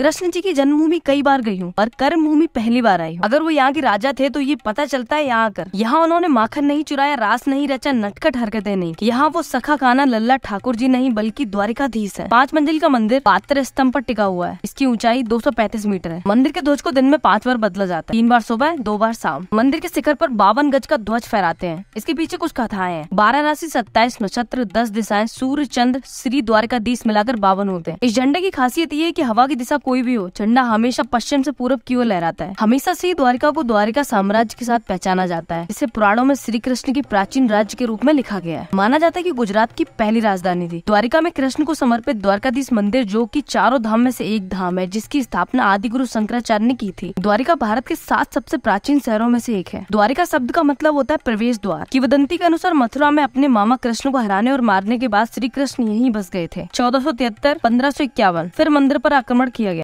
कृष्ण जी की जन्मभूमि कई बार गई हूँ और कर्म भूमि पहली बार आई हूँ अगर वो यहाँ के राजा थे तो ये पता चलता है यहाँ आकर यहाँ उन्होंने माखन नहीं चुराया रास नहीं रचा नटखट हरकते नहीं यहाँ वो सखा खाना लल्ला ठाकुर जी नहीं बल्कि द्वारिकाधीश है पांच मंजिल का मंदिर पात्र स्तंभ पर टिका हुआ है इसकी ऊंचाई दो मीटर है मंदिर के ध्वज को दिन में पांच बार बदला जाता है तीन बार सुबह दो बार शाम मंदिर के शिखर पर बावन गज का ध्वज फहराते हैं इसके पीछे कुछ कथाएं हैं बारह राशि सत्ताईस नक्षत्र दस दिशाएं सूर्य चंद्र श्री द्वारकाधीश मिलाकर बावन होते हैं इस झंडे की खासियत ये है की हवा की दिशा कोई भी हो झंडा हमेशा पश्चिम से पूर्व की ओर लहराता है हमेशा से ही द्वारिका को द्वारिका साम्राज्य के साथ पहचाना जाता है इसे पुराणों में श्री कृष्ण की प्राचीन राज्य के रूप में लिखा गया है माना जाता है की गुजरात की पहली राजधानी थी द्वारिका में कृष्ण को समर्पित द्वारकाधीश मंदिर जो की चारों धाम में से एक धाम है जिसकी स्थापना आदि गुरु शंकराचार्य ने की थी द्वारिका भारत के सात सबसे प्राचीन शहरों में से एक है द्वारिका शब्द का मतलब होता है प्रवेश द्वार की वदंती के अनुसार मथुरा में अपने मामा कृष्ण को हराने और मारने के बाद श्री कृष्ण यही बस गए थे चौदह सौ तिहत्तर पंद्रह सौ इक्यावन फिर मंदिर पर आक्रमण किया गया